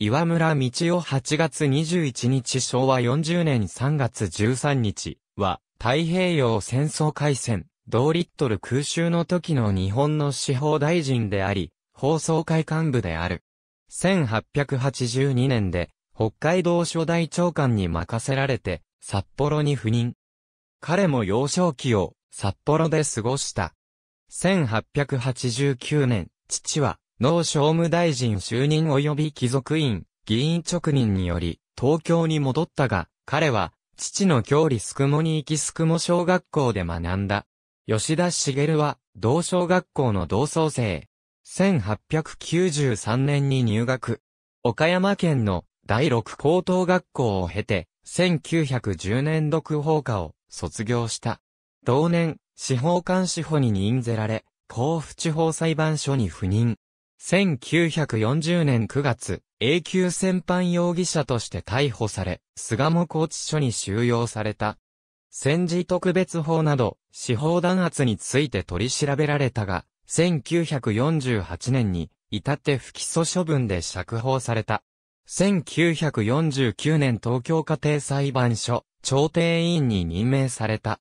岩村道夫8月21日昭和40年3月13日は太平洋戦争開戦、同リットル空襲の時の日本の司法大臣であり、放送会幹部である。1882年で北海道初代長官に任せられて札幌に赴任。彼も幼少期を札幌で過ごした。1889年、父は農商務大臣就任及び貴族院、議員直任により、東京に戻ったが、彼は、父の郷里宿もに行き宿も小学校で学んだ。吉田茂は、同小学校の同窓生。1893年に入学。岡山県の第六高等学校を経て、1910年独法科を卒業した。同年、司法官司法に任ぜられ、甲府地方裁判所に赴任。1940年9月、永久戦犯容疑者として逮捕され、菅野拘置所に収容された。戦時特別法など、司法弾圧について取り調べられたが、1948年に、至って不起訴処分で釈放された。1949年東京家庭裁判所、調停委員に任命された。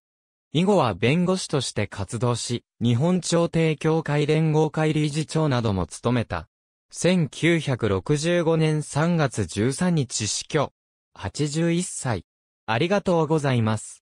以後は弁護士として活動し、日本朝廷協会連合会理事長なども務めた。1965年3月13日死去。81歳。ありがとうございます。